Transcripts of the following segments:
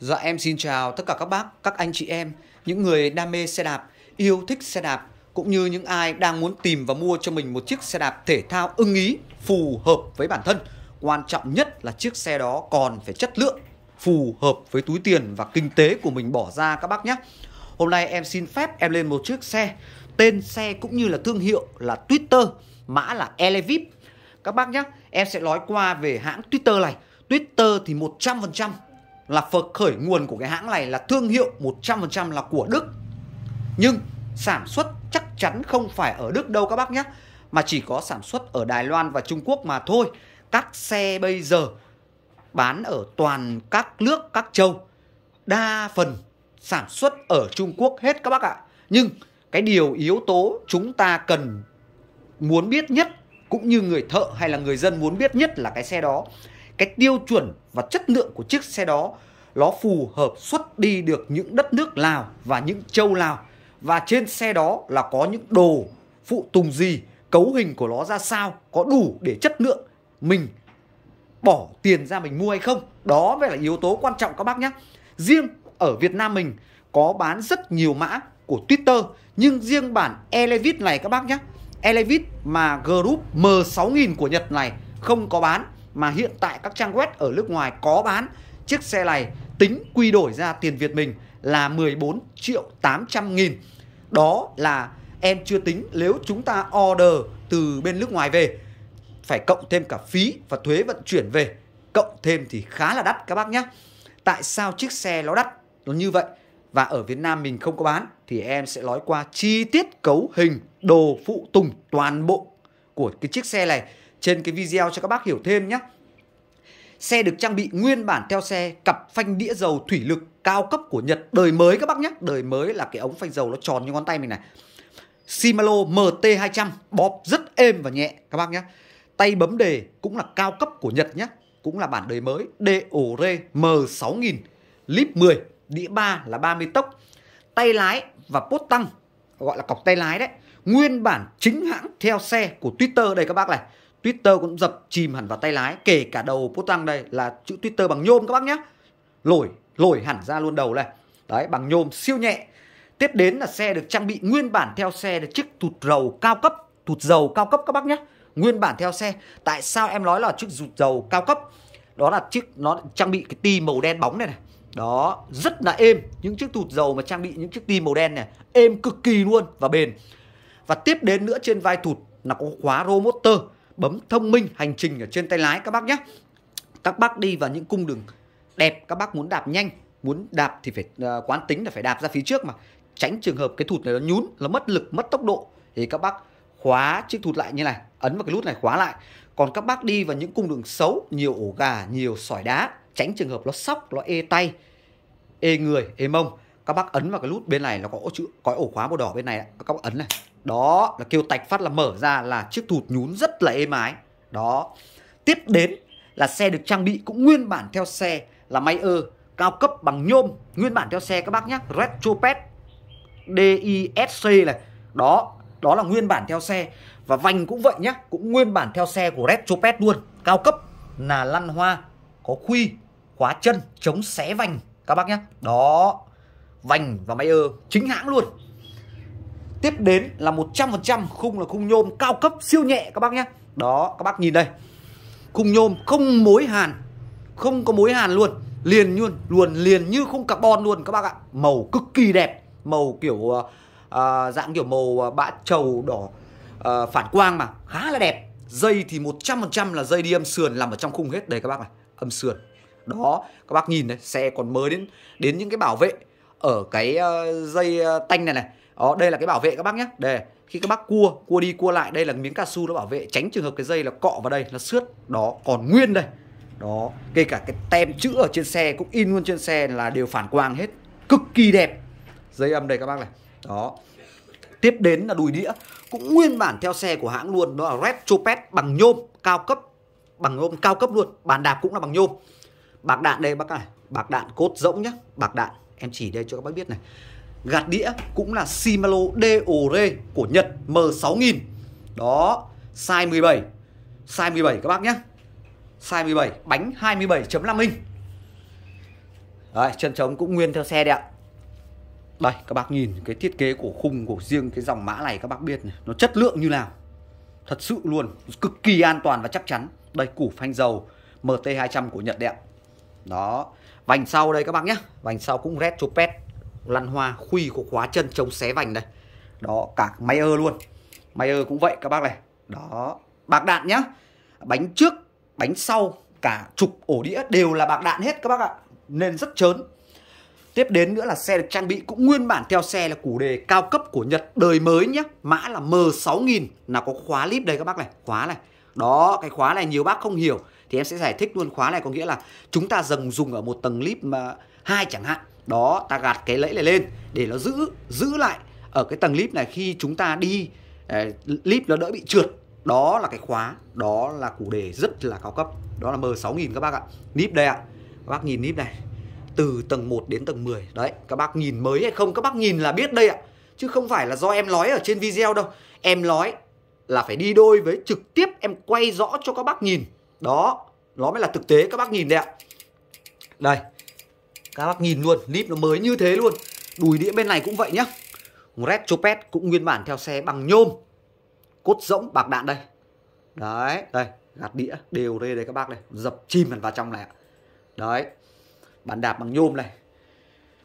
Dạ em xin chào tất cả các bác, các anh chị em, những người đam mê xe đạp, yêu thích xe đạp cũng như những ai đang muốn tìm và mua cho mình một chiếc xe đạp thể thao ưng ý, phù hợp với bản thân. Quan trọng nhất là chiếc xe đó còn phải chất lượng, phù hợp với túi tiền và kinh tế của mình bỏ ra các bác nhé. Hôm nay em xin phép em lên một chiếc xe, tên xe cũng như là thương hiệu là Twitter, mã là Elevip. Các bác nhé, em sẽ nói qua về hãng Twitter này. Twitter thì 100% là phật khởi nguồn của cái hãng này là thương hiệu 100% là của Đức. Nhưng sản xuất chắc chắn không phải ở Đức đâu các bác nhé, mà chỉ có sản xuất ở Đài Loan và Trung Quốc mà thôi. Các xe bây giờ bán ở toàn các nước, các châu, đa phần sản xuất ở Trung Quốc hết các bác ạ. Nhưng cái điều yếu tố chúng ta cần muốn biết nhất cũng như người thợ hay là người dân muốn biết nhất là cái xe đó cái tiêu chuẩn và chất lượng của chiếc xe đó nó phù hợp xuất đi được những đất nước Lào và những châu Lào và trên xe đó là có những đồ phụ tùng gì cấu hình của nó ra sao có đủ để chất lượng mình bỏ tiền ra mình mua hay không đó mới là yếu tố quan trọng các bác nhé riêng ở Việt Nam mình có bán rất nhiều mã của Twitter nhưng riêng bản Elevit này các bác nhé Elevit mà group M6000 của Nhật này không có bán mà hiện tại các trang web ở nước ngoài có bán chiếc xe này tính quy đổi ra tiền Việt mình là 14 triệu 800 nghìn. Đó là em chưa tính nếu chúng ta order từ bên nước ngoài về phải cộng thêm cả phí và thuế vận chuyển về cộng thêm thì khá là đắt các bác nhé tại sao chiếc xe nó đắt nó như vậy và ở Việt Nam mình không có bán thì em sẽ nói qua chi tiết cấu hình đồ phụ tùng toàn bộ của cái chiếc xe này trên cái video cho các bác hiểu thêm nhé. Xe được trang bị nguyên bản theo xe cặp phanh đĩa dầu thủy lực cao cấp của Nhật đời mới các bác nhé. Đời mới là cái ống phanh dầu nó tròn như ngón tay mình này. Shimano MT200 bóp rất êm và nhẹ các bác nhé. Tay bấm đề cũng là cao cấp của Nhật nhé. Cũng là bản đời mới DOR M6000 lip 10 đĩa 3 là 30 tốc. Tay lái và pốt tăng gọi là cọc tay lái đấy. Nguyên bản chính hãng theo xe của Twitter đây các bác này. Twitter cũng dập chìm hẳn vào tay lái Kể cả đầu Potang đây là chữ Twitter bằng nhôm các bác nhé Lổi, lổi hẳn ra luôn đầu này Đấy, bằng nhôm siêu nhẹ Tiếp đến là xe được trang bị nguyên bản theo xe được chiếc tụt dầu cao cấp Tụt dầu cao cấp các bác nhé Nguyên bản theo xe Tại sao em nói là chiếc tụt dầu cao cấp Đó là chiếc nó trang bị cái ti màu đen bóng này này Đó, rất là êm Những chiếc tụt dầu mà trang bị những chiếc ti màu đen này Êm cực kỳ luôn và bền Và tiếp đến nữa trên vai tụt là có khóa rô motor bấm thông minh hành trình ở trên tay lái các bác nhé các bác đi vào những cung đường đẹp các bác muốn đạp nhanh muốn đạp thì phải uh, quán tính là phải đạp ra phía trước mà tránh trường hợp cái thụt này nó nhún nó mất lực mất tốc độ thì các bác khóa chiếc thụt lại như này ấn vào cái nút này khóa lại còn các bác đi vào những cung đường xấu nhiều ổ gà nhiều sỏi đá tránh trường hợp nó sóc nó ê tay ê người ê mông các bác ấn vào cái nút bên này nó có ổ chữ có ổ khóa màu đỏ bên này các bác ấn này đó là kêu tạch phát là mở ra là chiếc thụt nhún rất là êm ái đó tiếp đến là xe được trang bị cũng nguyên bản theo xe là máy ơ cao cấp bằng nhôm nguyên bản theo xe các bác nhé retropet disc này đó đó là nguyên bản theo xe và vành cũng vậy nhé cũng nguyên bản theo xe của retropet luôn cao cấp là lăn hoa có khuy khóa chân chống xé vành các bác nhé đó vành và máy ơ chính hãng luôn tiếp đến là 100% khung là khung nhôm cao cấp siêu nhẹ các bác nhé đó các bác nhìn đây khung nhôm không mối hàn không có mối hàn luôn liền luôn luôn liền như khung carbon luôn các bác ạ màu cực kỳ đẹp màu kiểu uh, dạng kiểu màu ờ, bã trầu đỏ uh, phản quang mà khá là đẹp dây thì 100% là dây đi âm sườn làm ở trong khung hết đây các bác này âm sườn đó các bác nhìn đấy xe còn mới đến đến những cái bảo vệ ở cái ờ, dây ờ, tanh này này đó đây là cái bảo vệ các bác nhé đây khi các bác cua cua đi cua lại đây là miếng cao su nó bảo vệ tránh trường hợp cái dây là cọ vào đây nó xước đó còn nguyên đây đó kể cả cái tem chữ ở trên xe cũng in luôn trên xe là đều phản quang hết cực kỳ đẹp dây âm đây các bác này đó tiếp đến là đùi đĩa cũng nguyên bản theo xe của hãng luôn đó là red chopet bằng nhôm cao cấp bằng nhôm cao cấp luôn bàn đạp cũng là bằng nhôm bạc đạn đây bác này bạc đạn cốt rỗng nhá bạc đạn em chỉ đây cho các bác biết này gạt đĩa cũng là Shimano DOR của Nhật M6000 đó size 17 size 17 các bác nhé size 17 bánh 27.5 inch Đấy, chân trống cũng nguyên theo xe đấy ạ Đây các bác nhìn cái thiết kế của khung của riêng cái dòng mã này các bác biết này Nó chất lượng như nào Thật sự luôn cực kỳ an toàn và chắc chắn Đây củ phanh dầu MT200 của Nhật đẹp đó vành sau đây các bác nhé vành sau cũng red pet, lăn hoa khuy của khóa chân chống xé vành đây đó cả máy ơ luôn máy ơ cũng vậy các bác này đó bạc đạn nhá bánh trước bánh sau cả trục ổ đĩa đều là bạc đạn hết các bác ạ nên rất chớn. tiếp đến nữa là xe được trang bị cũng nguyên bản theo xe là củ đề cao cấp của Nhật đời mới nhá, mã là M6000 là có khóa líp đây các bác này khóa này đó cái khóa này nhiều bác không hiểu thì em sẽ giải thích luôn khóa này có nghĩa là chúng ta dần dùng ở một tầng lip mà hai chẳng hạn đó ta gạt cái lẫy này lên để nó giữ giữ lại ở cái tầng lip này khi chúng ta đi eh, ờ, clip nó đỡ bị trượt đó là cái khóa đó là củ đề rất là cao cấp đó là m 6000 các bác ạ nip đây ạ các bác nhìn nip này từ tầng 1 đến tầng 10 đấy các bác nhìn mới hay không các bác nhìn là biết đây ạ chứ không phải là do em nói ở trên video đâu em nói là phải đi đôi với trực tiếp em quay rõ cho các bác nhìn đó nó mới là thực tế các bác nhìn đây, ạ đây các bác nhìn luôn clip nó mới như thế luôn đùi đĩa bên này cũng vậy nhá Red Chopet cũng nguyên bản theo xe bằng nhôm cốt rỗng bạc đạn đây đấy đây gạt đĩa đều đây đây các bác này dập chim vào trong này đấy bàn đạp bằng nhôm này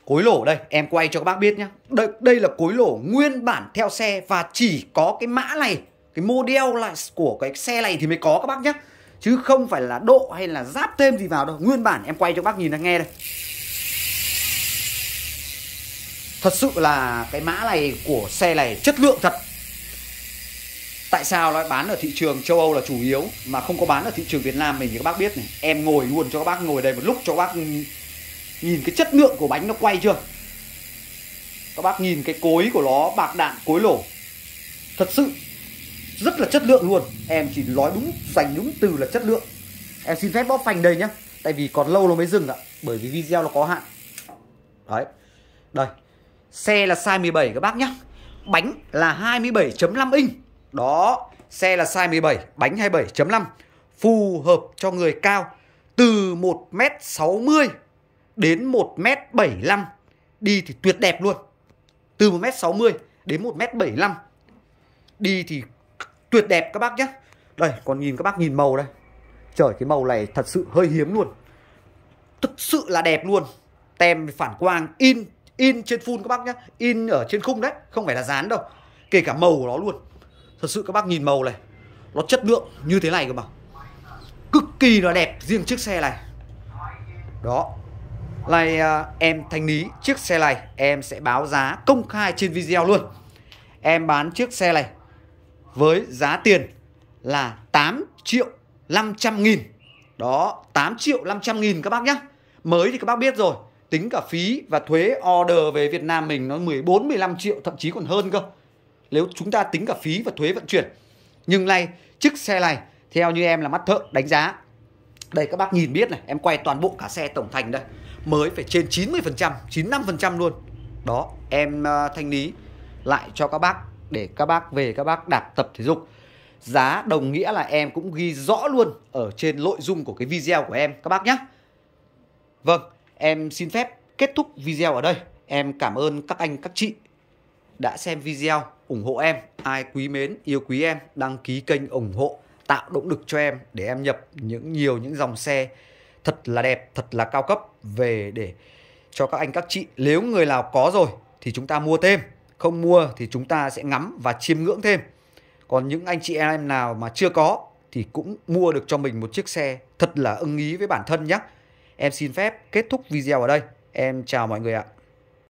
cối lổ đây em quay cho các bác biết nhá đây, đây là cối lổ nguyên bản theo xe và chỉ có cái mã này cái model lại của cái xe này thì mới có các bác nhé chứ không phải là độ hay là giáp thêm gì vào đâu nguyên bản em quay cho bác nhìn đang nghe đây thật sự là cái mã này của xe này chất lượng thật tại sao nó bán ở thị trường châu Âu là chủ yếu mà không có bán ở thị trường Việt Nam mình thì các bác biết này em ngồi luôn cho các bác ngồi đây một lúc cho các bác nhìn cái chất lượng của bánh nó quay chưa các bác nhìn cái cối của nó bạc đạn cối lổ thật sự rất là chất lượng luôn em chỉ nói đúng dành đúng từ là chất lượng em xin phép bóp phanh đây nhá tại vì còn lâu nó mới dừng ạ bởi vì video nó có hạn đấy đây xe là size 17 các bác nhá bánh là 27.5 inch đó xe là size 17 bánh 27.5 phù hợp cho người cao từ 1m60 đến 1m75 đi thì tuyệt đẹp luôn từ 1m60 đến 1m75 đi thì tuyệt đẹp các bác nhé đây còn nhìn các bác nhìn màu đây trời cái màu này thật sự hơi hiếm luôn thật sự là đẹp luôn tem phản quang in in trên full các bác nhé in ở trên khung đấy không phải là dán đâu kể cả màu của nó luôn thật sự các bác nhìn màu này nó chất lượng như thế này cơ mà cực kỳ là đẹp riêng chiếc xe này đó này à, em thanh lý chiếc xe này em sẽ báo giá công khai trên video luôn em bán chiếc xe này với giá tiền là 8 triệu 500 nghìn đó 8 triệu 500 nghìn các bác nhé mới thì các bác biết rồi tính cả phí và thuế order về Việt Nam mình nó 14 15 triệu thậm chí còn hơn cơ nếu chúng ta tính cả phí và thuế vận chuyển nhưng nay chiếc xe này theo như em là mắt thợ đánh giá đây các bác nhìn biết này em quay toàn bộ cả xe tổng thành đây mới phải trên 90% 95% luôn đó em ờ, thanh lý lại cho các bác để các bác về các bác đạt tập thể dục giá đồng nghĩa là em cũng ghi rõ luôn ở trên nội dung của cái video của em các bác nhé vâng em xin phép kết thúc video ở đây em cảm ơn các anh các chị đã xem video ủng hộ em ai quý mến yêu quý em đăng ký kênh ủng hộ tạo động lực cho em để em nhập những nhiều những dòng xe thật là đẹp thật là cao cấp về để cho các anh các chị nếu người nào có rồi thì chúng ta mua thêm không mua thì chúng ta sẽ ngắm và chiêm ngưỡng thêm. Còn những anh chị em nào mà chưa có thì cũng mua được cho mình một chiếc xe thật là ưng ý với bản thân nhé. Em xin phép kết thúc video ở đây. Em chào mọi người ạ.